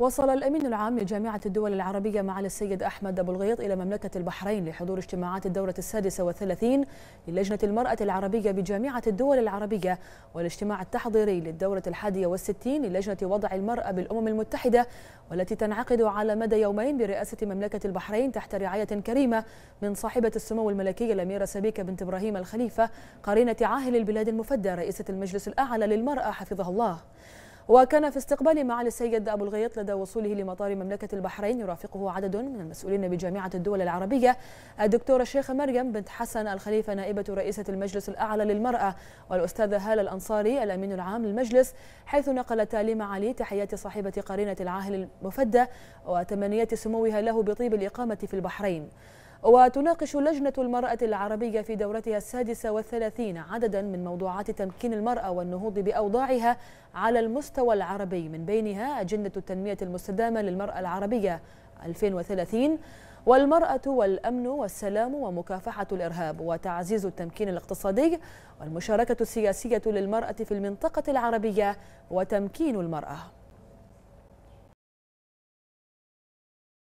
وصل الأمين العام لجامعة الدول العربية معالي السيد أحمد أبو الغيط إلى مملكة البحرين لحضور اجتماعات الدورة السادسة والثلاثين للجنة المرأة العربية بجامعة الدول العربية والاجتماع التحضيري للدورة الحادية والستين للجنة وضع المرأة بالأمم المتحدة والتي تنعقد على مدى يومين برئاسة مملكة البحرين تحت رعاية كريمة من صاحبة السمو الملكية الأميرة سبيكة بنت إبراهيم الخليفة قرينة عاهل البلاد المفدى رئيسة المجلس الأعلى للمرأة حفظها الله وكان في استقبال معالي السيد أبو الغيط لدى وصوله لمطار مملكة البحرين يرافقه عدد من المسؤولين بجامعة الدول العربية الدكتورة الشيخة مريم بنت حسن الخليفة نائبة رئيسة المجلس الأعلى للمرأة والأستاذة هالة الأنصاري الأمين العام للمجلس حيث نقلتا لمعالي تحيات صاحبة قرينة العاهل المفدى وتمنيات سموها له بطيب الإقامة في البحرين وتناقش لجنة المرأة العربية في دورتها السادسة والثلاثين عددا من موضوعات تمكين المرأة والنهوض بأوضاعها على المستوى العربي من بينها أجندة التنمية المستدامة للمرأة العربية 2030 والمرأة والأمن والسلام ومكافحة الإرهاب وتعزيز التمكين الاقتصادي والمشاركة السياسية للمرأة في المنطقة العربية وتمكين المرأة